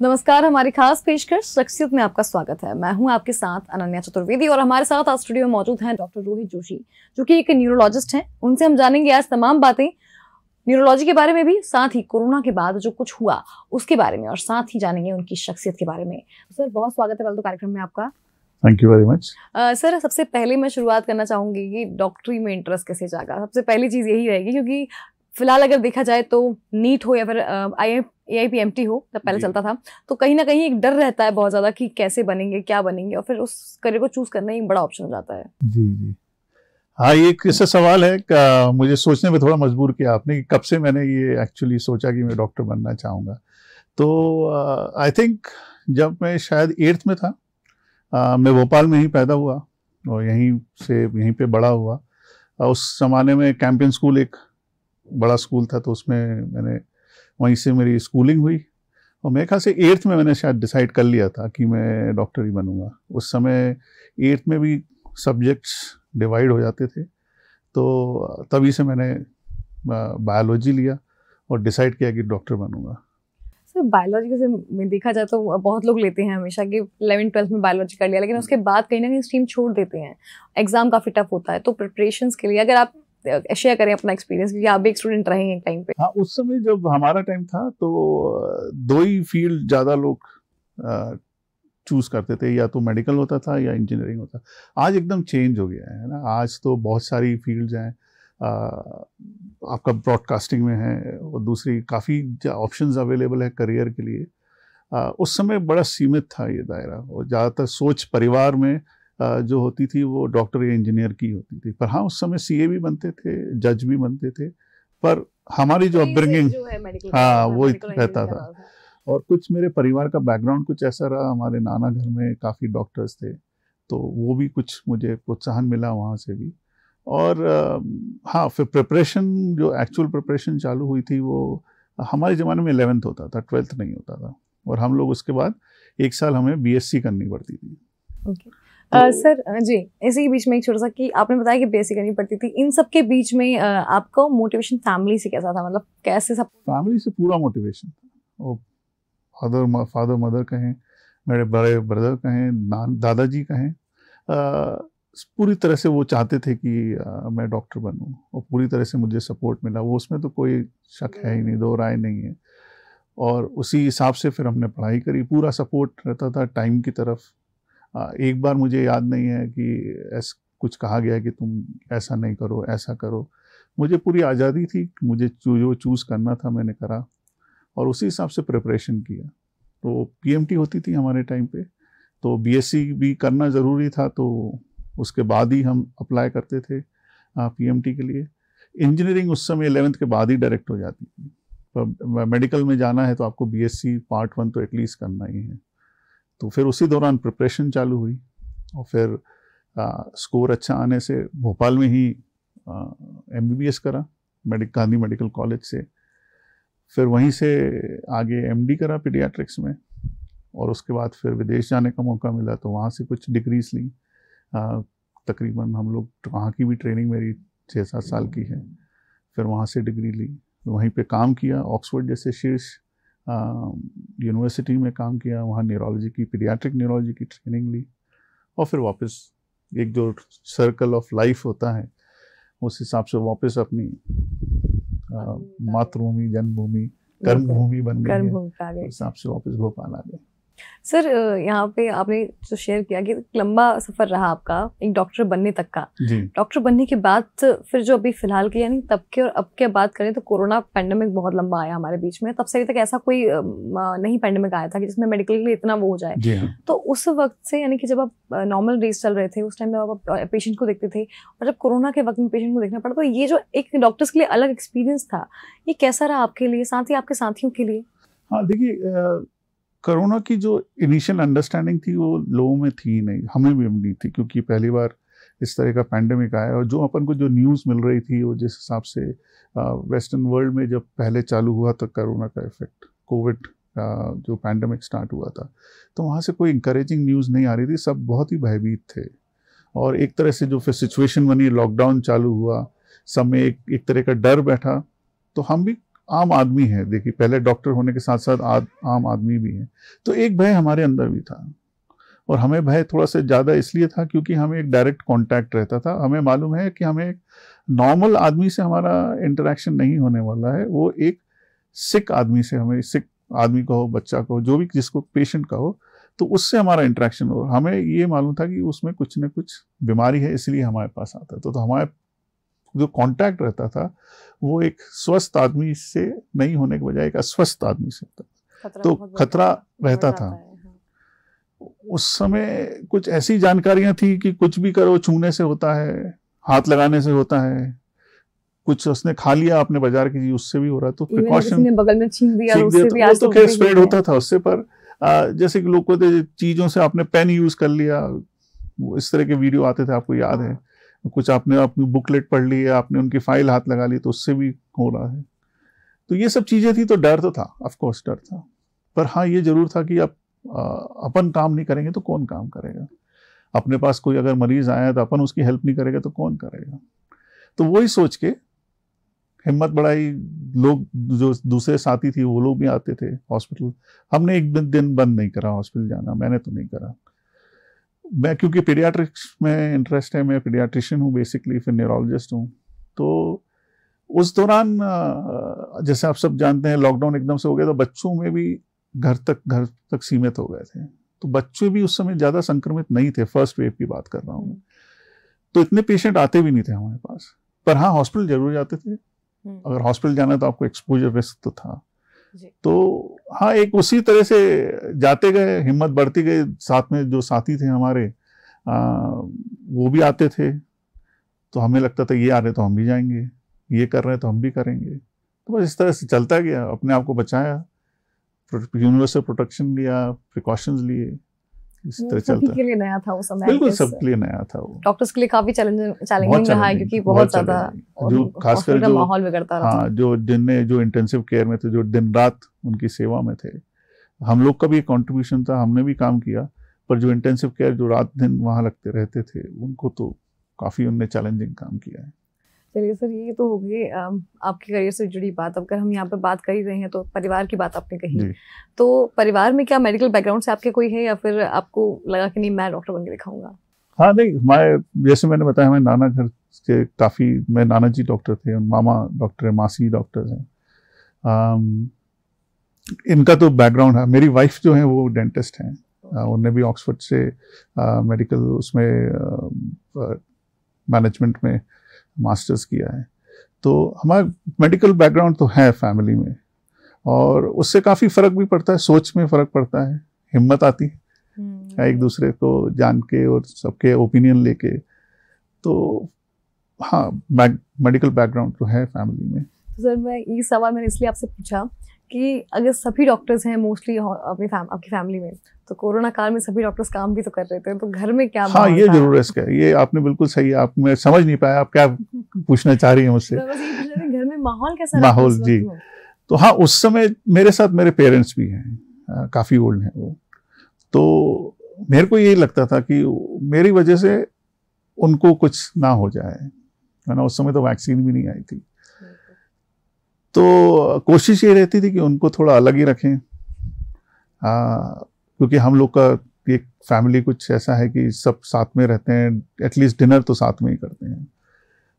नमस्कार हमारी खास पेशकश शख्सियत में आपका स्वागत है मैं हूं आपके साथ अनन्या चतुर्वेदी और हमारे साथ आज स्टूडियो में मौजूद हैं डॉक्टर रोहित जोशी जो कि एक न्यूरोलॉजिस्ट हैं उनसे हम जानेंगे आज तमाम बातें न्यूरोलॉजी के बारे में भी साथ ही कोरोना के बाद जो कुछ हुआ उसके बारे में और साथ ही जानेंगे उनकी शख्सियत के बारे में सर बहुत स्वागत है पहले तो कार्यक्रम में आपका thank you very much sir सबसे पहले मैं शुरुआत करना चाहूंगी कि डॉक्टरी में इंटरेस्ट कैसे जागा सबसे पहली चीज़ यही रहेगी क्योंकि फिलहाल अगर देखा जाए तो नीट हो या फिर I A I P M T हो जब पहले चलता था तो कहीं ना कहीं एक डर रहता है बहुत ज़्यादा कि कैसे बनेंगे क्या बनेंगे और फिर उस करियर को चूज़ करना एक बड़ा ऑप्शन हो जाता है जी जी हाँ ये इससे सवाल है का, मुझे सोचने में थोड़ा मजबूर किया आपने कि कब से मैंने ये एक्चुअली सोचा कि मैं डॉक्टर बनना चाहूँगा तो आई थिंक जब मैं शायद एट्थ में था आ, मैं भोपाल में ही पैदा हुआ और यहीं से यहीं पे बड़ा हुआ उस ज़माने में कैंपियन स्कूल एक बड़ा स्कूल था तो उसमें मैंने वहीं से मेरी स्कूलिंग हुई और मेरे ख्याल से एट्थ में मैंने शायद डिसाइड कर लिया था कि मैं डॉक्टर ही बनूंगा उस समय एट्थ में भी सब्जेक्ट्स डिवाइड हो जाते थे तो तभी से मैंने बायोलॉजी लिया और डिसाइड किया कि डॉक्टर बनूंगा सर बायोलॉजी से में देखा जाए तो बहुत लोग लेते हैं हमेशा कि इलेवन ट्वेल्थ में बायोलॉजी कर लिया लेकिन उसके बाद कहीं ना कहीं स्ट्रीम छोड़ देते हैं एग्ज़ाम काफ़ी टफ होता है तो प्रिपरेशन के लिए अगर आप शेयर करें अपना एक्सपीरियंस क्योंकि आप भी एक स्टूडेंट रहे हैं टाइम पे हाँ उस समय जब हमारा टाइम था तो दो ही फील्ड ज़्यादा लोग चूज़ करते थे या तो मेडिकल होता था या इंजीनियरिंग होता आज एकदम चेंज हो गया है ना आज तो बहुत सारी फील्ड्स हैं आपका ब्रॉडकास्टिंग में है और दूसरी काफ़ी ऑप्शंस अवेलेबल है करियर के लिए आ, उस समय बड़ा सीमित था ये दायरा और ज़्यादातर सोच परिवार में जो होती थी वो डॉक्टर या इंजीनियर की होती थी पर हाँ उस समय सीए भी बनते थे जज भी बनते थे पर हमारी जो अपब्रिंगिंग तो हाँ वो रहता था और कुछ मेरे परिवार का बैकग्राउंड कुछ ऐसा रहा हमारे नाना घर में काफ़ी डॉक्टर्स थे तो वो भी कुछ मुझे प्रोत्साहन मिला वहाँ से भी और हाँ फिर प्रिपरेशन जो एक्चुअल प्रिपरेशन चालू हुई थी वो हमारे ज़माने में एलेवेंथ होता था ट्वेल्थ नहीं होता था और हम लोग उसके बाद एक साल हमें बीएससी करनी पड़ती थी okay. तो सर जी इसी के बीच में एक छोटा सा कि आपने बताया कि बेसिक करनी पड़ती थी इन सब के बीच में आपको मोटिवेशन फैमिली से कैसा था मतलब कैसे सब फैमिली से पूरा मोटिवेशन था फादर फादर मदर कहें मेरे बड़े ब्रदर कहें दादाजी कहें पूरी तरह से वो चाहते थे कि आ, मैं डॉक्टर बनूं और पूरी तरह से मुझे सपोर्ट मिला वो उसमें तो कोई शक है ही नहीं दो राय नहीं है और उसी हिसाब से फिर हमने पढ़ाई करी पूरा सपोर्ट रहता था टाइम की तरफ एक बार मुझे याद नहीं है कि ऐसा कुछ कहा गया कि तुम ऐसा नहीं करो ऐसा करो मुझे पूरी आज़ादी थी मुझे जो चूज़ करना था मैंने करा और उसी हिसाब से प्रिपरेशन किया तो पी होती थी हमारे टाइम पे तो बी भी करना ज़रूरी था तो उसके बाद ही हम अप्लाई करते थे पीएमटी के लिए इंजीनियरिंग उस समय एलेवेंथ के बाद ही डायरेक्ट हो जाती थी तो मेडिकल में जाना है तो आपको बीएससी पार्ट वन तो एटलीस्ट करना ही है तो फिर उसी दौरान प्रिपरेशन चालू हुई और फिर आ, स्कोर अच्छा आने से भोपाल में ही एम बी बी एस करा मेडिक गांधी मेडिकल कॉलेज से फिर वहीं से आगे एम डी करा पीडियाट्रिक्स में और उसके बाद फिर विदेश जाने का मौका मिला तो वहाँ से कुछ डिग्रीज ली तकरीबन हम लोग वहाँ की भी ट्रेनिंग मेरी छः सात साल की है फिर वहाँ से डिग्री ली वहीं पे काम किया ऑक्सफोर्ड जैसे शीर्ष यूनिवर्सिटी में काम किया वहाँ न्यूरोलॉजी की पीडियाट्रिक न्यूरोलॉजी की ट्रेनिंग ली और फिर वापस एक जो सर्कल ऑफ लाइफ होता है उस हिसाब से वापस अपनी मातृभूमि जन्मभूमि कर्मभूमि बन गई हिसाब से वापस भोपाल आ गए सर यहाँ पे आपने जो शेयर किया कि लंबा सफ़र रहा आपका एक डॉक्टर बनने तक का डॉक्टर बनने के बाद फिर जो अभी फिलहाल के यानी तब के और अब के बात करें तो कोरोना पैंडमिक बहुत लंबा आया हमारे बीच में तब से अभी तक ऐसा कोई नहीं पैंडमिक आया था कि जिसमें मेडिकल के लिए इतना वो हो जाए हाँ। तो उस वक्त से यानी कि जब आप नॉर्मल डेज चल रहे थे उस टाइम जब आप पेशेंट को देखते थे और जब कोरोना के वक्त में पेशेंट को देखना पड़ा तो ये जो एक डॉक्टर्स के लिए अलग एक्सपीरियंस था ये कैसा रहा आपके लिए साथ ही आपके साथियों के लिए हाँ देखिए कोरोना की जो इनिशियल अंडरस्टैंडिंग थी वो लोगों में थी नहीं हमें भी नहीं थी क्योंकि पहली बार इस तरह का पैंडमिक आया और जो अपन को जो न्यूज़ मिल रही थी वो जिस हिसाब से वेस्टर्न वर्ल्ड में जब पहले चालू हुआ था कोरोना का इफेक्ट कोविड जो पैंडमिक स्टार्ट हुआ था तो वहाँ से कोई इंकरेजिंग न्यूज़ नहीं आ रही थी सब बहुत ही भयभीत थे और एक तरह से जो फिर सिचुएशन बनी लॉकडाउन चालू हुआ सब में एक एक तरह का डर बैठा तो हम भी आम आदमी है देखिए पहले डॉक्टर होने के साथ साथ आद, आम आदमी भी है तो एक भय हमारे अंदर भी था और हमें भय थोड़ा सा ज़्यादा इसलिए था क्योंकि हमें एक डायरेक्ट कांटेक्ट रहता था हमें मालूम है कि हमें एक नॉर्मल आदमी से हमारा इंटरेक्शन नहीं होने वाला है वो एक सिक आदमी से हमें सिक आदमी का हो बच्चा का हो जो भी जिसको पेशेंट का हो तो उससे हमारा इंटरेक्शन हो हमें ये मालूम था कि उसमें कुछ ना कुछ बीमारी है इसलिए हमारे पास आता है तो, तो हमारे जो कांटेक्ट रहता था वो एक स्वस्थ आदमी से नहीं होने के बजाय एक अस्वस्थ आदमी से होता तो खतरा रहता था हाँ। उस समय कुछ ऐसी जानकारियां थी कि कुछ भी करो छूने से होता है हाथ लगाने से होता है कुछ उसने खा लिया आपने बाजार की चीज उससे भी हो रहा तो प्रिकॉशन बगल में छीन दिया, उससे दिया तो, भी तो, तो खैर स्प्रेड होता था उससे पर आ, जैसे कि लोग को चीजों से आपने पेन यूज कर लिया इस तरह के वीडियो आते थे आपको याद है हाँ। कुछ आपने अपनी बुकलेट पढ़ ली है आपने उनकी फाइल हाथ लगा ली तो उससे भी हो रहा है तो ये सब चीज़ें थी तो डर तो था ऑफकोर्स डर था पर हाँ ये ज़रूर था कि आप अपन काम नहीं करेंगे तो कौन काम करेगा अपने पास कोई अगर मरीज़ आया तो अपन उसकी हेल्प नहीं करेगा तो कौन करेगा तो वही सोच के हिम्मत बढ़ाई लोग जो दूसरे साथी थी वो लोग भी आते थे हॉस्पिटल हमने एक दिन बंद नहीं करा हॉस्पिटल जाना मैंने तो नहीं करा मैं क्योंकि पीडियाट्रिक्स में इंटरेस्ट है मैं पीडियाट्रिशियन हूँ बेसिकली फिर न्यूरोलॉजिस्ट हूँ तो उस दौरान जैसे आप सब जानते हैं लॉकडाउन एकदम से हो गया तो बच्चों में भी घर तक घर तक सीमित हो गए थे तो बच्चे भी उस समय ज़्यादा संक्रमित नहीं थे फर्स्ट वेव की बात कर रहा हूँ मैं तो इतने पेशेंट आते भी नहीं थे हमारे पास पर हाँ हॉस्पिटल जरूर जाते थे हम्म। अगर हॉस्पिटल जाना तो आपको एक्सपोजर रिस्क तो था तो हाँ एक उसी तरह से जाते गए हिम्मत बढ़ती गई साथ में जो साथी थे हमारे आ, वो भी आते थे तो हमें लगता था ये आ रहे तो हम भी जाएंगे ये कर रहे हैं तो हम भी करेंगे तो बस इस तरह से चलता गया अपने आप को बचाया यूनिवर्सल प्रोटेक्शन लिया प्रिकॉशंस लिए जो इंटेंसिव हाँ, केयर में थे जो दिन रात उनकी सेवा में थे हम लोग का भी कंट्रीब्यूशन था हमने भी काम किया पर जो इंटेंसिव केयर जो रात दिन वहाँ लगते रहते थे उनको तो काफ़ी उनने चैलेंजिंग काम किया है चलिए सर ये तो हो गई आपके करियर से जुड़ी बात अगर हम यहाँ पर बात कर ही रहे हैं तो परिवार की बात आपने कही तो परिवार में क्या मेडिकल बैकग्राउंड से आपके कोई है या फिर आपको लगा कि नहीं मैं डॉक्टर बनकर दिखाऊंगा हाँ नहीं हमारे जैसे मैंने बताया हमारे नाना घर के काफ़ी मैं नाना जी डॉक्टर थे मामा डॉक्टर हैं मासी डॉक्टर हैं इनका तो बैकग्राउंड है मेरी वाइफ जो है वो डेंटिस्ट हैं उनने भी ऑक्सफोर्ड से मेडिकल उसमें मैनेजमेंट में मास्टर्स किया है तो हमारा मेडिकल बैकग्राउंड तो है फैमिली में और उससे काफ़ी फ़र्क भी पड़ता है सोच में फ़र्क पड़ता है हिम्मत आती है हम्म। एक दूसरे को जान के और सबके ओपिनियन लेके तो हाँ मेडिकल बैकग्राउंड तो है फैमिली में तो सर मैं ये सवाल मैंने इसलिए आपसे पूछा कि अगर सभी डॉक्टर्स हैं मोस्टली अपनी फैम, आपकी फैमिली में तो कोरोना काल में सभी डॉक्टर्स काम भी तो कर रहे थे तो घर में क्या हाँ ये जरूर रिस्क है ये आपने बिल्कुल सही है आप मैं समझ नहीं पाया आप क्या पूछना चाह रही हैं मुझसे घर में माहौल कैसा माहौल जी तो हाँ उस समय मेरे साथ मेरे पेरेंट्स भी हैं काफ़ी ओल्ड हैं वो तो मेरे को यही लगता था कि मेरी वजह से उनको कुछ ना हो जाए है ना उस समय तो वैक्सीन भी नहीं आई थी तो कोशिश ये रहती थी कि उनको थोड़ा अलग ही रखें क्योंकि हम लोग का एक फैमिली कुछ ऐसा है कि सब साथ में रहते हैं एटलीस्ट डिनर तो साथ में ही करते हैं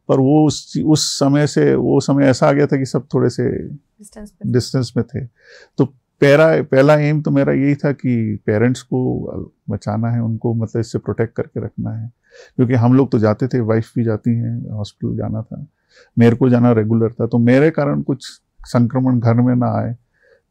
पर वो उस उस समय से वो समय ऐसा आ गया था कि सब थोड़े से डिस्टेंस में थे तो पहला पहला एम तो मेरा यही था कि पेरेंट्स को बचाना है उनको मतलब इससे प्रोटेक्ट करके रखना है क्योंकि हम लोग तो जाते थे वाइफ भी जाती हैं हॉस्पिटल जाना था मेरे को जाना रेगुलर था तो मेरे कारण कुछ संक्रमण घर में ना आए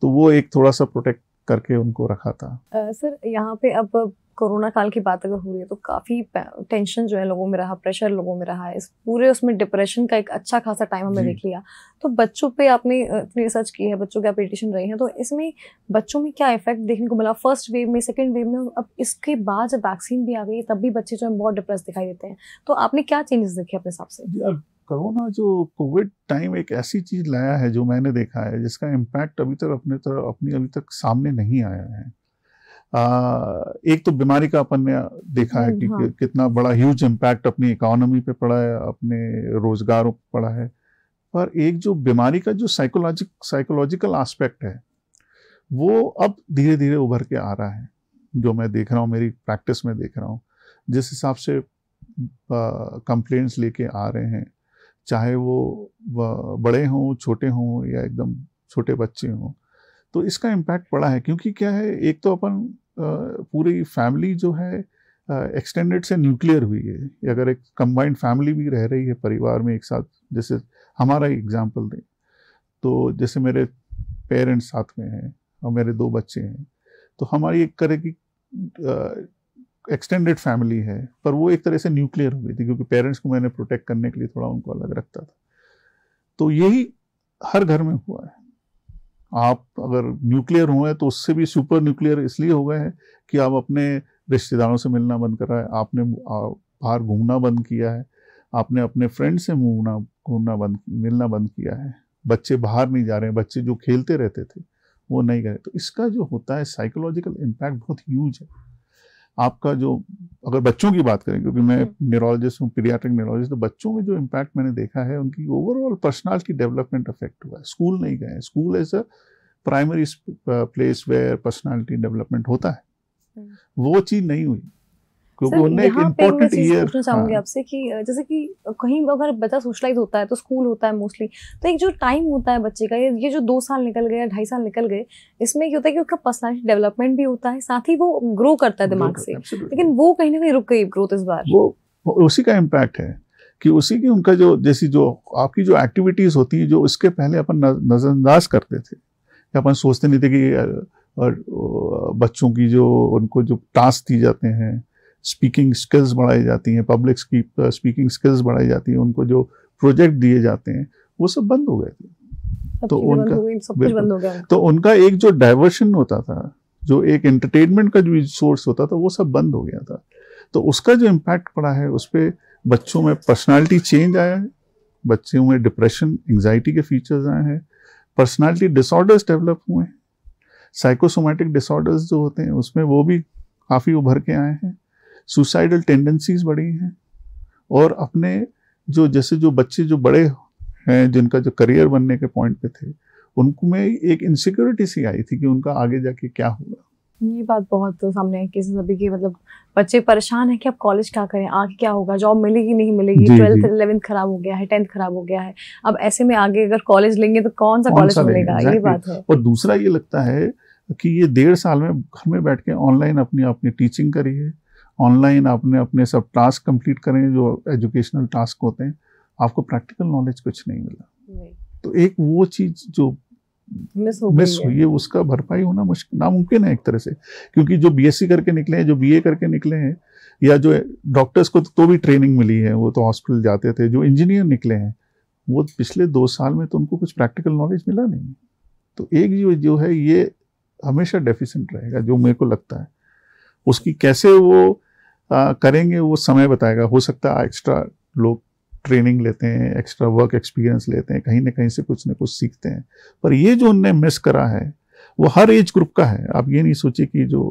तो वो एक थोड़ा सा प्रोटेक्ट करके उनको रखा था आ, सर यहाँ पे अब कोरोना काल की बात अगर हो रही है तो काफ़ी टेंशन जो है लोगों में रहा प्रेशर लोगों में रहा है इस पूरे उसमें डिप्रेशन का एक अच्छा खासा टाइम हमने देख लिया तो बच्चों पे आपने इतनी रिसर्च की है बच्चों के एप्लीकेशन रही हैं तो इसमें बच्चों में क्या इफेक्ट देखने को मिला फर्स्ट वेव में सेकेंड वेव में अब इसके बाद जब वैक्सीन भी आ गई तब भी बच्चे जो है बहुत डिप्रेस दिखाई देते हैं तो आपने क्या चेंजेस देखे अपने हिसाब से कोरोना जो कोविड टाइम एक ऐसी चीज़ लाया है जो मैंने देखा है जिसका इम्पैक्ट अभी तक अपने तरफ अपनी अभी तक सामने नहीं आया है आ, एक तो बीमारी का अपन ने देखा है हम्म, कि हाँ। कि, कितना बड़ा ह्यूज इम्पैक्ट अपनी इकोनॉमी पे पड़ा है अपने रोजगारों पर पड़ा है पर एक जो बीमारी का जो साइकोलॉजिक साइकोलॉजिकल आस्पेक्ट है वो अब धीरे धीरे उभर के आ रहा है जो मैं देख रहा हूँ मेरी प्रैक्टिस में देख रहा हूँ जिस हिसाब से कंप्लेंट्स लेके आ रहे हैं चाहे वो बड़े हों छोटे हों या एकदम छोटे बच्चे हों तो इसका इम्पैक्ट पड़ा है क्योंकि क्या है एक तो अपन पूरी फैमिली जो है एक्सटेंडेड से न्यूक्लियर हुई है अगर एक कंबाइंड फैमिली भी रह रही है परिवार में एक साथ जैसे हमारा ही एग्जाम्पल दें तो जैसे मेरे पेरेंट्स साथ में हैं और मेरे दो बच्चे हैं तो हमारी एक तरह की एक्सटेंडेड फैमिली है पर वो एक तरह से न्यूक्लियर हो गई थी क्योंकि पेरेंट्स को मैंने प्रोटेक्ट करने के लिए थोड़ा उनको अलग रखता था तो यही हर घर में हुआ है आप अगर न्यूक्लियर हुए तो उससे भी सुपर न्यूक्लियर इसलिए हो गए हैं कि आप अपने रिश्तेदारों से मिलना बंद करा है आपने बाहर घूमना बंद किया है आपने अपने फ्रेंड से घूमना घूमना बंद मिलना बंद किया है बच्चे बाहर नहीं जा रहे हैं बच्चे जो खेलते रहते थे वो नहीं गए तो इसका जो होता है साइकोलॉजिकल इम्पैक्ट बहुत ह्यूज है आपका जो अगर बच्चों की बात करें क्योंकि मैं न्यूरोलॉजिस्ट हम्म। हूँ पीडियाट्रिक न्यूरोलॉजिस्ट तो बच्चों में जो इम्पैक्ट मैंने देखा है उनकी ओवरऑल पर्सनालिटी डेवलपमेंट अफेक्ट हुआ है स्कूल नहीं गए school as a primary place where personality development होता है हम्म। वो चीज़ नहीं हुई क्योंकि एक इम्पोर्टेंट ईयर पूछना चाहूंगी हाँ। आपसे कि जैसे कि कहीं अगर बच्चा सोशलाइज होता है तो स्कूल होता है मोस्टली तो एक जो टाइम होता है बच्चे का ये जो दो साल निकल गए या ढाई साल निकल गए इसमें क्या होता है कि उसका डेवलपमेंट भी होता है साथ ही वो ग्रो करता है दिमाग से लेकिन वो कहीं ना कहीं रुक गई ग्रोथ इस बार वो उसी का इम्पैक्ट है कि उसी की उनका जो जैसी जो आपकी जो एक्टिविटीज़ होती है जो उसके पहले अपन नज़रअंदाज करते थे अपन सोचते नहीं थे कि और बच्चों की जो उनको जो टास्क दिए जाते हैं स्पीकिंग स्किल्स बढ़ाई जाती हैं पब्लिक स्पीकिंग स्किल्स बढ़ाई जाती हैं उनको जो प्रोजेक्ट दिए जाते हैं वो सब बंद हो गए थे तो उनका तो उनका एक जो डाइवर्शन होता था जो एक एंटरटेनमेंट का जो सोर्स होता था वो सब बंद हो गया था तो उसका जो इम्पैक्ट पड़ा है उस पर बच्चों में पर्सनालिटी चेंज आया है बच्चों में डिप्रेशन एंगजाइटी के फीचर्स आए हैं पर्सनालिटी डिसऑर्डर्स डेवलप हुए हैं साइकोसोमेटिक डिसऑर्डर्स जो होते हैं उसमें वो भी काफ़ी उभर के आए हैं सुसाइडल टेंडेंसीज बढ़ी हैं और अपने जो जैसे जो बच्चे जो बड़े हैं जिनका जो करियर बनने के पॉइंट पे थे उनको में एक इनसिक्योरिटी सी आई थी कि उनका आगे जाके क्या होगा ये बात बहुत तो सामने है कि सभी की मतलब बच्चे परेशान है कि अब कॉलेज क्या करें आगे क्या होगा जॉब मिलेगी नहीं मिलेगी ट्वेल्थ इलेवेंथ खराब हो गया है टेंथ खराब हो गया है अब ऐसे में आगे अगर कॉलेज लेंगे तो कौन सा कॉलेज मिलेगा ये बात है और दूसरा ये लगता है कि ये डेढ़ साल में घर में बैठ के ऑनलाइन अपनी अपनी टीचिंग करी है ऑनलाइन आपने अपने सब टास्क कंप्लीट करें जो एजुकेशनल टास्क होते हैं आपको प्रैक्टिकल नॉलेज कुछ नहीं मिला तो एक वो चीज़ जो मिस हो मिस हुई है उसका भरपाई होना मुश्किल नामुमकिन है एक तरह से क्योंकि जो बीएससी करके निकले हैं जो बीए करके निकले हैं या जो डॉक्टर्स को तो भी ट्रेनिंग मिली है वो तो हॉस्पिटल जाते थे जो इंजीनियर निकले हैं वो पिछले दो साल में तो उनको कुछ प्रैक्टिकल नॉलेज मिला नहीं तो एक जो जो है ये हमेशा डेफिसेंट रहेगा जो मेरे को लगता है उसकी कैसे वो आ, करेंगे वो समय बताएगा हो सकता है एक्स्ट्रा लोग ट्रेनिंग लेते हैं एक्स्ट्रा वर्क एक्सपीरियंस लेते हैं कहीं ना कहीं से कुछ ना कुछ सीखते हैं पर ये जो उनने मिस करा है वो हर एज ग्रुप का है आप ये नहीं सोचिए कि जो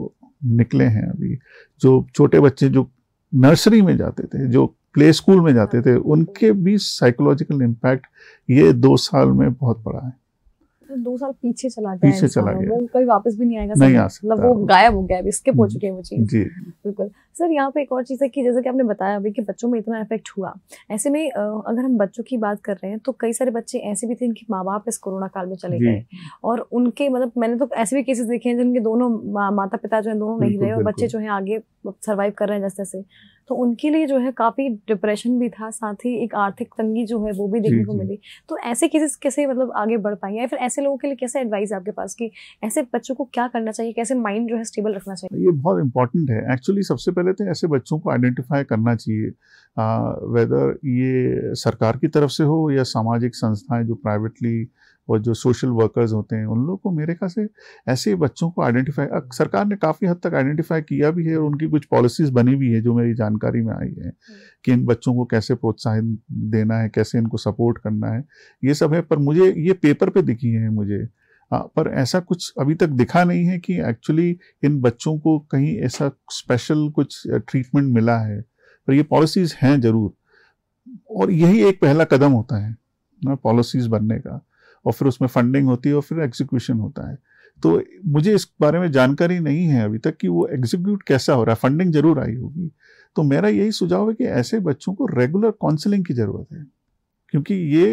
निकले हैं अभी जो छोटे बच्चे जो नर्सरी में जाते थे जो प्ले स्कूल में जाते थे हाँ। उनके भी साइकोलॉजिकल इम्पैक्ट ये दो साल में बहुत बड़ा है दो साल पीछे चला गया पीछे चला गया कभी वापस भी नहीं आएगा नहीं आ सकता मतलब वो गायब हो गया स्किप हो चुके हैं वो चीज़ जी बिल्कुल सर यहाँ पे एक और चीज़ है कि जैसे कि आपने बताया अभी कि बच्चों में इतना इफेक्ट हुआ ऐसे में अगर हम बच्चों की बात कर रहे हैं तो कई सारे बच्चे ऐसे भी थे इनके माँ बाप इस कोरोना काल में चले गए और उनके मतलब मैंने तो ऐसे भी केसेस देखे हैं जिनके दोनों माता पिता जो है दोनों नहीं रहे और बच्चे जो है आगे सर्वाइव कर रहे हैं जैसे जैसे तो उनके लिए जो है काफ़ी डिप्रेशन भी था साथ ही एक आर्थिक तंगी जो है वो भी देखने को मिली तो ऐसे केसेस कैसे मतलब आगे बढ़ पाएंगे या फिर ऐसे लोगों के लिए कैसे एडवाइस आपके पास कि ऐसे बच्चों को क्या करना चाहिए कैसे माइंड जो है स्टेबल रखना चाहिए ये बहुत इंपॉर्टेंट है एक्चुअली सबसे पहले तो ऐसे बच्चों को आइडेंटिफाई करना चाहिए वेदर ये सरकार की तरफ से हो या सामाजिक संस्थाएं जो प्राइवेटली और जो सोशल वर्कर्स होते हैं उन लोगों को मेरे ख्याल से ऐसे बच्चों को आइडेंटिफाई सरकार ने काफ़ी हद तक आइडेंटिफाई किया भी है और उनकी कुछ पॉलिसीज़ बनी भी है जो मेरी जानकारी में आई है हम्म। कि इन बच्चों को कैसे प्रोत्साहन देना है कैसे इनको सपोर्ट करना है ये सब है पर मुझे ये पेपर पे दिखी है मुझे आ, पर ऐसा कुछ अभी तक दिखा नहीं है कि एक्चुअली इन बच्चों को कहीं ऐसा स्पेशल कुछ ट्रीटमेंट मिला है पर ये पॉलिसीज़ हैं ज़रूर और यही एक पहला कदम होता है ना पॉलिसीज़ बनने का और फिर उसमें फंडिंग होती है और फिर एग्जीक्यूशन होता है तो मुझे इस बारे में जानकारी नहीं है अभी तक कि वो एग्जीक्यूट कैसा हो रहा है फंडिंग जरूर आई होगी तो मेरा यही सुझाव है कि ऐसे बच्चों को रेगुलर काउंसलिंग की ज़रूरत है क्योंकि ये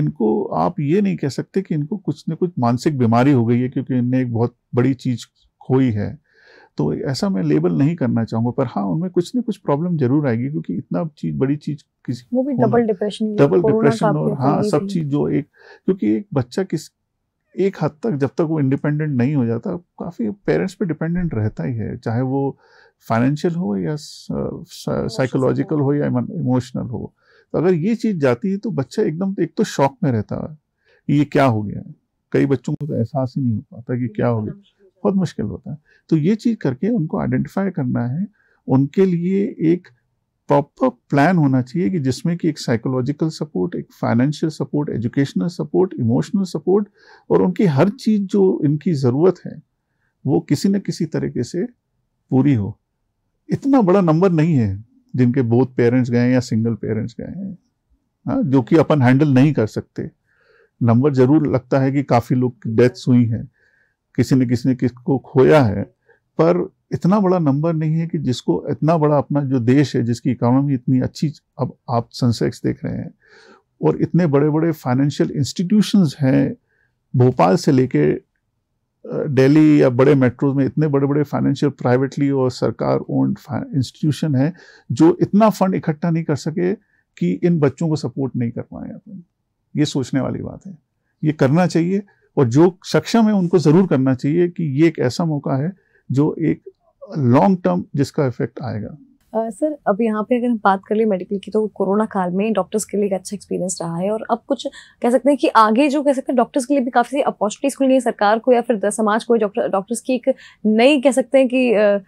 इनको आप ये नहीं कह सकते कि इनको कुछ न कुछ मानसिक बीमारी हो गई है क्योंकि इनने एक बहुत बड़ी चीज़ खोई है तो ऐसा मैं लेबल नहीं करना चाहूंगा पर हाँ उनमें कुछ ना कुछ प्रॉब्लम जरूर आएगी क्योंकि इतना चीज़ बड़ी चीज़ किसी वो भी डबल डिप्रेशन डबल डिप्रेशन और हाँ सब चीज़ जो एक क्योंकि एक बच्चा किस एक हद तक जब तक वो इंडिपेंडेंट नहीं हो जाता काफ़ी पेरेंट्स पे डिपेंडेंट रहता ही है चाहे वो फाइनेंशियल हो या साइकोलॉजिकल हो या इमोशनल हो तो अगर ये चीज़ जाती है तो बच्चा एकदम एक तो शॉक में रहता है ये क्या हो गया कई बच्चों को तो एहसास ही नहीं हो पाता कि क्या तो हो गया बहुत मुश्किल होता है तो ये चीज़ करके उनको आइडेंटिफाई करना है उनके लिए एक प्रॉपर प्लान होना चाहिए कि जिसमें कि एक साइकोलॉजिकल सपोर्ट एक financial support educational support emotional support और उनकी हर चीज़ जो इनकी ज़रूरत है वो किसी न किसी तरीके से पूरी हो इतना बड़ा नंबर नहीं है जिनके बोथ पेरेंट्स गए हैं या सिंगल पेरेंट्स गए हैं हाँ, जो कि अपन हैंडल नहीं कर सकते नंबर ज़रूर लगता है कि काफ़ी लोग की डेथ्स हुई हैं किसी ने किसी ने किसको खोया है पर इतना बड़ा नंबर नहीं है कि जिसको इतना बड़ा अपना जो देश है जिसकी इकोनॉमी इतनी अच्छी अब आप सेंसेक्स देख रहे हैं और इतने बड़े बड़े फाइनेंशियल इंस्टीट्यूशंस हैं भोपाल से लेके दिल्ली या बड़े मेट्रोज में इतने बड़े बड़े फाइनेंशियल प्राइवेटली और सरकार ओन्ड इंस्टीट्यूशन हैं जो इतना फंड इकट्ठा नहीं कर सके कि इन बच्चों को सपोर्ट नहीं कर पाए अपन ये सोचने वाली बात है ये करना चाहिए और जो सक्षम है उनको ज़रूर करना चाहिए कि ये एक ऐसा मौका है जो एक लॉन्ग टर्म जिसका इफेक्ट आएगा आ, सर अब यहाँ पे अगर हम बात कर ले मेडिकल की तो कोरोना काल में डॉक्टर्स के लिए एक अच्छा एक्सपीरियंस रहा है और अब कुछ कह सकते हैं कि आगे जो कह सकते हैं डॉक्टर्स के लिए भी काफ़ी अपॉर्चुनिटीज़ खुली है सरकार को या फिर समाज को डॉक्टर डॉक्टर्स की एक नई कह सकते हैं कि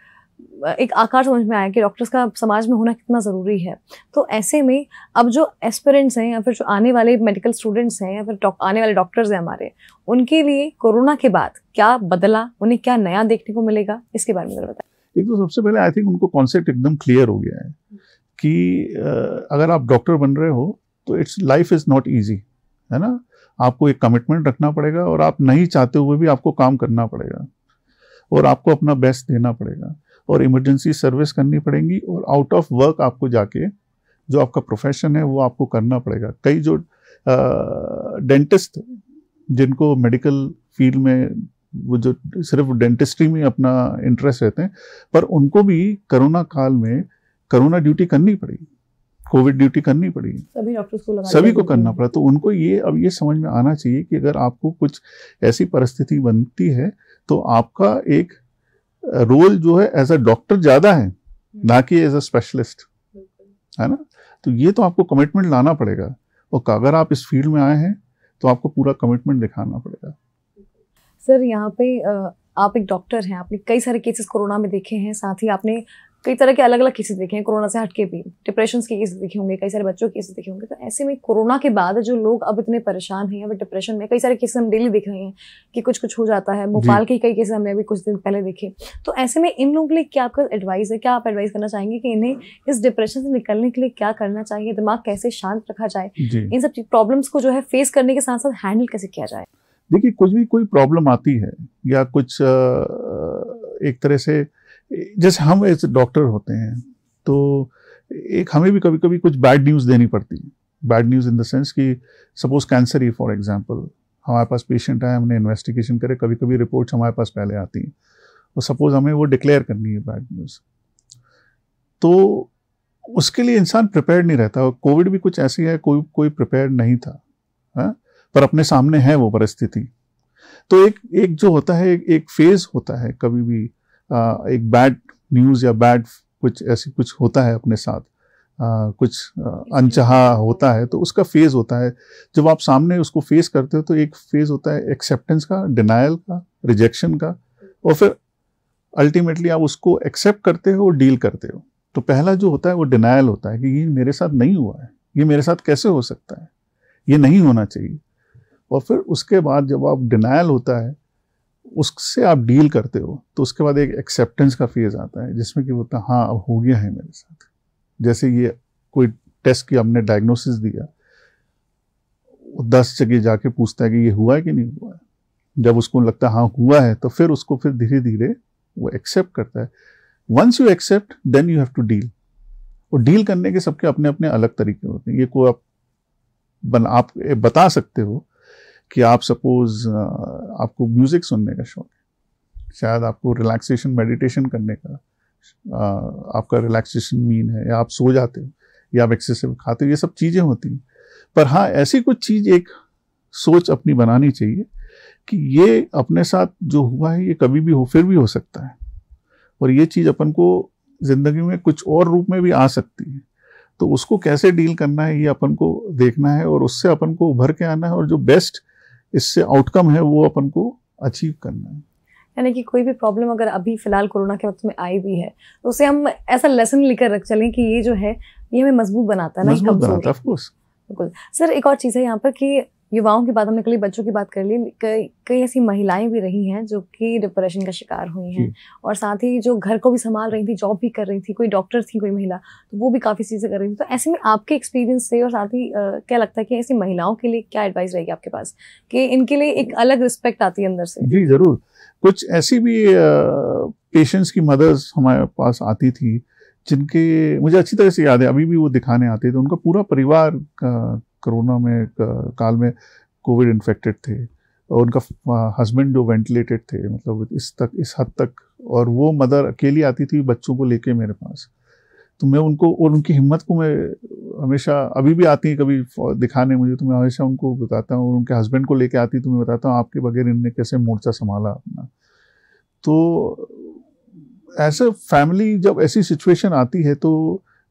एक आकार समझ में आया कि डॉक्टर्स का समाज में होना कितना ज़रूरी है तो ऐसे में अब जो एस्पिरेंट्स हैं या फिर जो आने वाले मेडिकल स्टूडेंट्स हैं या फिर आने वाले डॉक्टर्स हैं हमारे उनके लिए कोरोना के बाद क्या बदला उन्हें क्या नया देखने को मिलेगा इसके बारे में बताएं एक तो सबसे पहले आई थिंक उनको कॉन्सेप्ट एकदम क्लियर हो गया है कि अगर आप डॉक्टर बन रहे हो तो it's life is not easy है ना आपको एक कमिटमेंट रखना पड़ेगा और आप नहीं चाहते हुए भी आपको काम करना पड़ेगा और आपको अपना बेस्ट देना पड़ेगा और इमरजेंसी सर्विस करनी पड़ेगी और आउट ऑफ वर्क आपको जाके जो आपका प्रोफेशन है वो आपको करना पड़ेगा कई जो डेंटिस्ट जिनको मेडिकल फील्ड में वो जो सिर्फ डेंटिस्ट्री में अपना इंटरेस्ट रहते हैं पर उनको भी करोना काल में करोना ड्यूटी करनी पड़ी कोविड ड्यूटी करनी पड़ी सभी डॉक्टर्स को लगा सभी को करना पड़ा तो उनको ये अब ये समझ में आना चाहिए कि अगर आपको कुछ ऐसी परिस्थिति बनती है तो आपका एक रोल जो है एज अ डॉक्टर ज्यादा है हम्म। ना कि एज अ स्पेशलिस्ट है ना तो ये तो आपको कमिटमेंट लाना पड़ेगा और अगर आप इस फील्ड में आए हैं तो आपको पूरा कमिटमेंट दिखाना पड़ेगा सर यहाँ पे आप एक डॉक्टर हैं आपने कई सारे केसेस कोरोना में देखे हैं साथ ही आपने कई तरह के अलग अलग केसेस देखे हैं कोरोना से हटके भी डिप्रेशन के केसेस देखे होंगे कई सारे बच्चों के केसेस देखे होंगे तो ऐसे में कोरोना के बाद जो लोग अब इतने परेशान हैं अब डिप्रेशन में कई सारे केसेस हम डेली देख रहे हैं कि कुछ कुछ हो जाता है भोपाल के कई केसेस हमने अभी कुछ दिन पहले देखे तो ऐसे में इन लोगों के लिए क्या आपका एडवाइस है क्या आप एडवाइस करना चाहेंगे कि इन्हें इस डिप्रेशन से निकलने के लिए क्या करना चाहिए दिमाग कैसे शांत रखा जाए इन सब प्रॉब्लम्स को जो है फेस करने के साथ साथ हैंडल कैसे किया जाए देखिए कुछ भी कोई प्रॉब्लम आती है या कुछ एक तरह से जैसे हम एज डॉक्टर होते हैं तो एक हमें भी कभी कभी कुछ बैड न्यूज़ देनी पड़ती है bad news in the sense कि सपोज कैंसर ही फॉर एग्जांपल हमारे पास पेशेंट आए हमने इन्वेस्टिगेशन करे कभी कभी रिपोर्ट्स हमारे पास पहले आती हैं और सपोज हमें वो डिक्लेयर करनी है बैड न्यूज़ तो उसके लिए इंसान प्रिपेयर नहीं रहता और कोविड भी कुछ ऐसी है कोई कोई प्रिपेयर नहीं था है? हाँ? पर अपने सामने है वो परिस्थिति तो एक एक जो होता है एक फेज़ होता है कभी भी एक बैड न्यूज़ या बैड कुछ ऐसी कुछ होता है अपने साथ आ, कुछ अनचाहा होता है तो उसका फेज़ होता है जब आप सामने उसको फेस करते हो तो एक फेज़ होता है एक्सेप्टेंस का डिनाइल का रिजेक्शन का और फिर अल्टीमेटली आप उसको एक्सेप्ट करते हो और डील करते हो तो पहला जो होता है वो डिनाइल होता है कि ये मेरे साथ नहीं हुआ है ये मेरे साथ कैसे हो सकता है ये नहीं होना चाहिए और फिर उसके बाद जब आप डिनाइल होता है उससे आप डील करते हो तो उसके बाद एक एक्सेप्टेंस का फेज़ आता है जिसमें कि होता है हाँ अब हो गया है मेरे साथ जैसे ये कोई टेस्ट की आपने डायग्नोसिस दिया वो दस जगह जाके पूछता है कि ये हुआ है कि नहीं हुआ है जब उसको लगता है हाँ हुआ है तो फिर उसको फिर धीरे धीरे वो एक्सेप्ट करता है once you accept then you have to deal और डील करने के सबके अपने अपने अलग तरीके होते हैं ये को आप बन आप बता सकते हो कि आप सपोज आपको म्यूज़िक सुनने का शौक है शायद आपको रिलैक्सेशन मेडिटेशन करने का आपका रिलैक्सेशन मीन है या आप सो जाते हो या आप एक्सेसिव खाते हो ये सब चीज़ें होती हैं पर हाँ ऐसी कुछ चीज़ एक सोच अपनी बनानी चाहिए कि ये अपने साथ जो हुआ है ये कभी भी हो फिर भी हो सकता है और ये चीज़ अपन को ज़िंदगी में कुछ और रूप में भी आ सकती है तो उसको कैसे डील करना है ये अपन को देखना है और उससे अपन को उभर के आना है और जो बेस्ट इससे आउटकम है वो अपन को अचीव करना है यानी कि कोई भी प्रॉब्लम अगर अभी फिलहाल कोरोना के वक्त में आई भी है तो उसे हम ऐसा लेसन लेकर रख चलें कि ये जो है ये हमें मजबूत बनाता है ना मजबूत बनाता है बिल्कुल सर एक और चीज़ है यहाँ पर कि युवाओं की बात हमने कल बच्चों की बात कर ली कई ऐसी महिलाएं भी रही हैं जो कि डिप्रेशन का शिकार हुई हैं और साथ ही जो घर को भी संभाल रही थी जॉब भी कर रही थी कोई डॉक्टर थी कोई महिला तो वो भी काफ़ी चीज़ें कर रही थी तो ऐसे में आपके एक्सपीरियंस से और साथ ही क्या लगता है कि ऐसी महिलाओं के लिए क्या एडवाइस रहेगी आपके पास कि इनके लिए एक अलग रिस्पेक्ट आती है अंदर से जी ज़रूर कुछ ऐसी भी पेशेंट्स की मदर्स हमारे पास आती थी जिनके मुझे अच्छी तरह से याद है अभी भी वो दिखाने आते थे तो उनका पूरा परिवार कोरोना में काल में कोविड इन्फेक्टेड थे और उनका हस्बैंड जो वेंटिलेटेड थे मतलब इस तक इस हद तक और वो मदर अकेली आती थी बच्चों को लेके मेरे पास तो मैं उनको और उनकी हिम्मत को मैं हमेशा अभी भी आती है कभी दिखाने मुझे तो मैं हमेशा उनको बताता हूँ और उनके हस्बैंड को लेके आती तो मैं बताता हूँ आपके बगैर इनने कैसे मोर्चा संभाला अपना तो ऐसे फैमिली जब ऐसी सिचुएशन आती है तो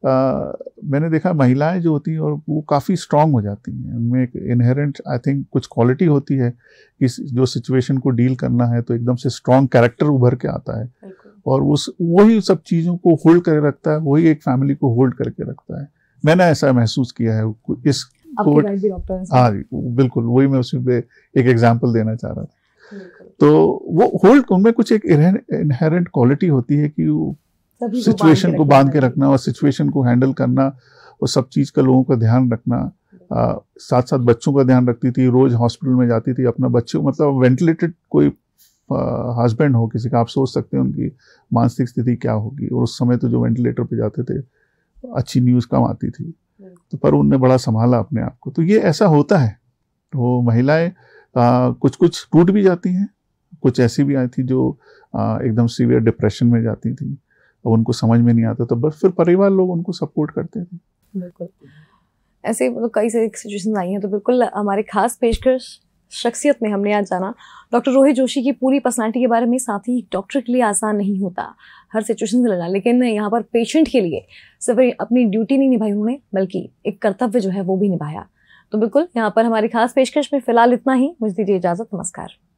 आ, मैंने देखा महिलाएं जो होती हैं और वो काफ़ी स्ट्रांग हो जाती हैं उनमें एक इनहेरेंट आई थिंक कुछ क्वालिटी होती है कि जो सिचुएशन को डील करना है तो एकदम से स्ट्रांग कैरेक्टर उभर के आता है और उस वही सब चीज़ों को होल्ड करके रखता है वही एक फैमिली को होल्ड करके रखता है मैंने ऐसा महसूस किया है इस हाँ जी बिल्कुल वही मैं पर एक एग्जाम्पल देना चाह रहा था तो वो होल्ड उनमें कुछ एक इनहेरेंट क्वालिटी होती है कि सिचुएशन को बांध के रखना और सिचुएशन को हैंडल करना और सब चीज़ का लोगों का ध्यान रखना आ, साथ साथ बच्चों का ध्यान रखती थी रोज़ हॉस्पिटल में जाती थी अपना बच्चे मतलब वेंटिलेटेड कोई हस्बैंड हो किसी का आप सोच सकते हैं उनकी मानसिक स्थिति क्या होगी और उस समय तो जो वेंटिलेटर पे जाते थे अच्छी न्यूज़ कम आती थी तो पर उनने बड़ा संभाला अपने आप को तो ये ऐसा होता है तो महिलाएं कुछ कुछ टूट भी जाती हैं कुछ ऐसी भी आई थी जो आ, एकदम सीवियर डिप्रेशन में जाती थी अब उनको समझ में नहीं आता तो बस फिर परिवार लोग उनको सपोर्ट करते थे बिल्कुल ऐसे मतलब कई सारी सिचुएशन आई हैं तो बिल्कुल हमारे खास पेशकश शख्सियत में हमने आज जाना डॉक्टर रोहित जोशी की पूरी पर्सनालिटी के बारे में साथ ही डॉक्टर के लिए आसान नहीं होता हर सिचुएशन से लड़ना लेकिन यहाँ पर पेशेंट के लिए सिर्फ अपनी ड्यूटी नहीं निभाई उन्होंने बल्कि एक कर्तव्य जो है वो भी निभाया तो बिल्कुल यहाँ पर हमारी खास पेशकश में फिलहाल इतना ही मुझे दीजिए इजाज़त नमस्कार